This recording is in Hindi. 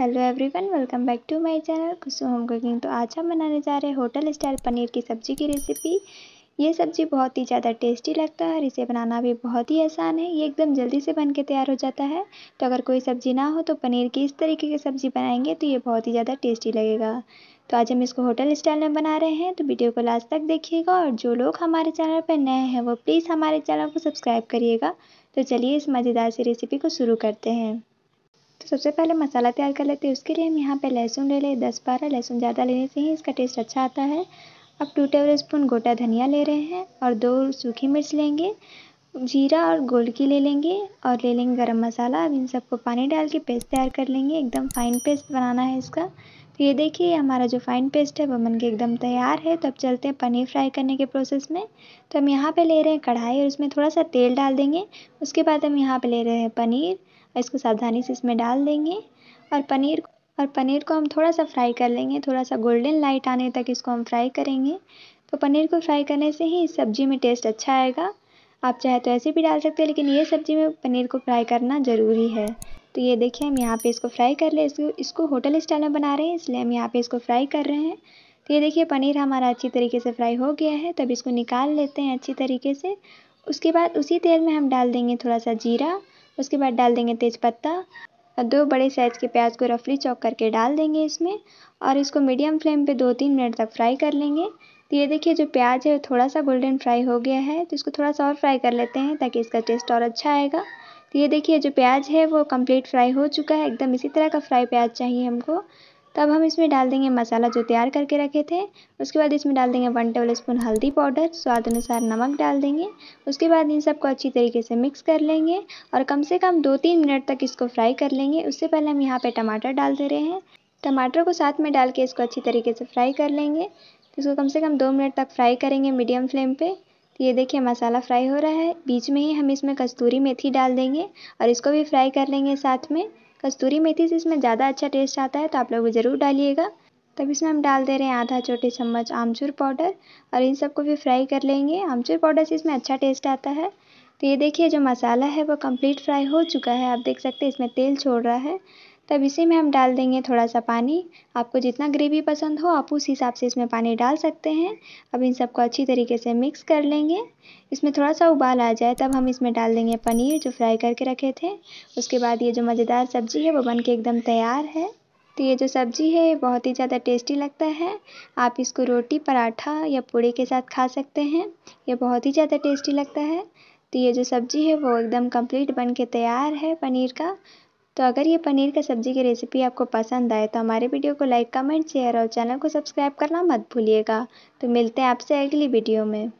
hello everyone welcome back to my channel Kusum home cooking तो आज हम बनाने जा रहे हैं होटल स्टाइल पनीर की सब्ज़ी की रेसिपी ये सब्ज़ी बहुत ही ज़्यादा टेस्टी लगता है और इसे बनाना भी बहुत ही आसान है ये एकदम जल्दी से बन के तैयार हो जाता है तो अगर कोई सब्ज़ी ना हो तो पनीर की इस तरीके की सब्ज़ी बनाएंगे तो ये बहुत ही ज़्यादा टेस्टी लगेगा तो आज हम इसको होटल स्टाइल में बना रहे हैं तो वीडियो को लास्ट तक देखिएगा और जो लोग हमारे चैनल पर नए हैं वो प्लीज़ हमारे चैनल को सब्सक्राइब करिएगा तो चलिए इस मज़ेदार सी रेसिपी को शुरू करते हैं तो सबसे पहले मसाला तैयार कर लेते हैं उसके लिए हम यहाँ पे लहसुन ले लें दस बारह लहसुन ज़्यादा लेने से ही इसका टेस्ट अच्छा आता है अब टू टेबल स्पून गोटा धनिया ले रहे हैं और दो सूखी मिर्च लेंगे जीरा और गोल की ले लेंगे और ले लेंगे गरम मसाला अब इन सबको पानी डाल के पेस्ट तैयार कर लेंगे एकदम फाइन पेस्ट बनाना है इसका तो ये देखिए हमारा जो फाइन पेस्ट है वो बन के एकदम तैयार है तो अब चलते हैं पनीर फ्राई करने के प्रोसेस में तो हम यहाँ पे ले रहे हैं कढ़ाई और उसमें थोड़ा सा तेल डाल देंगे उसके बाद हम यहाँ पे ले रहे हैं पनीर इसको सावधानी से इसमें डाल देंगे और पनीर और पनीर को हम थोड़ा सा फ्राई कर लेंगे थोड़ा सा गोल्डन लाइट आने तक इसको हम फ्राई करेंगे तो पनीर को फ्राई करने से ही इस सब्ज़ी में टेस्ट अच्छा आएगा आप चाहे तो ऐसे भी डाल सकते हैं लेकिन ये सब्ज़ी में पनीर को फ्राई करना ज़रूरी है तो ये देखिए हम यहाँ पे इसको फ्राई कर ले इसको इसको होटल स्टाइल में बना रहे हैं इसलिए हम यहाँ पे इसको फ्राई कर रहे हैं तो ये देखिए पनीर हमारा अच्छी तरीके से फ्राई हो गया है तब इसको निकाल लेते हैं अच्छी तरीके से उसके बाद उसी तेल में हम डाल देंगे थोड़ा सा जीरा उसके बाद डाल देंगे तेज़पत्ता और दो बड़े साइज़ के प्याज को रफली चौक करके डाल देंगे इसमें और इसको मीडियम फ्लेम पे दो तीन मिनट तक फ्राई कर लेंगे तो ये देखिए जो प्याज है थोड़ा सा गोल्डन फ्राई हो गया है तो इसको थोड़ा सा और फ्राई कर लेते हैं ताकि इसका टेस्ट और अच्छा आएगा तो ये देखिए जो प्याज है वो कम्प्लीट फ्राई हो चुका है एकदम इसी तरह का फ्राई प्याज चाहिए हमको तो अब हम इसमें डाल देंगे मसाला जो तैयार करके रखे थे उसके बाद इसमें डाल देंगे वन टेबल स्पून हल्दी पाउडर स्वाद अनुसार नमक डाल देंगे उसके बाद इन सबको अच्छी तरीके से मिक्स कर लेंगे और कम से कम दो तीन मिनट तक इसको फ्राई कर लेंगे उससे पहले हम यहाँ पर टमाटर डाल दे रहे हैं टमाटर को साथ में डाल के इसको अच्छी तरीके से फ्राई कर लेंगे तो इसको कम से कम दो मिनट तक फ्राई करेंगे मीडियम फ्लेम पर तो ये देखिए मसाला फ्राई हो रहा है बीच में ही हम इसमें कस्तूरी मेथी डाल देंगे और इसको भी फ्राई कर लेंगे साथ में कस्तूरी मेथी से इसमें ज़्यादा अच्छा टेस्ट आता है तो आप लोग ज़रूर डालिएगा तब इसमें हम डाल दे रहे हैं आधा छोटे चम्मच आमचूर पाउडर और इन सबको भी फ्राई कर लेंगे आमचूर पाउडर से इसमें अच्छा टेस्ट आता है तो ये देखिए जो मसाला है वो कंप्लीट फ्राई हो चुका है आप देख सकते हैं इसमें तेल छोड़ रहा है तब इसी में हम डाल देंगे थोड़ा सा पानी आपको जितना ग्रेवी पसंद हो आप उस हिसाब से इसमें पानी डाल सकते हैं अब इन सबको अच्छी तरीके से मिक्स कर लेंगे इसमें थोड़ा सा उबाल आ जाए तब हम इसमें डाल देंगे पनीर जो फ्राई करके रखे थे उसके बाद ये जो मज़ेदार सब्ज़ी है वो बन के एकदम तैयार है तो ये जो सब्ज़ी है ये बहुत ही ज़्यादा टेस्टी लगता है आप इसको रोटी पराठा या पूड़ी के साथ खा सकते हैं ये बहुत ही ज़्यादा टेस्टी लगता है तो ये जो सब्ज़ी है वो एकदम कंप्लीट बन के तैयार है पनीर का तो अगर ये पनीर का सब्ज़ी की रेसिपी आपको पसंद आए तो हमारे वीडियो को लाइक कमेंट शेयर और चैनल को सब्सक्राइब करना मत भूलिएगा तो मिलते हैं आपसे अगली वीडियो में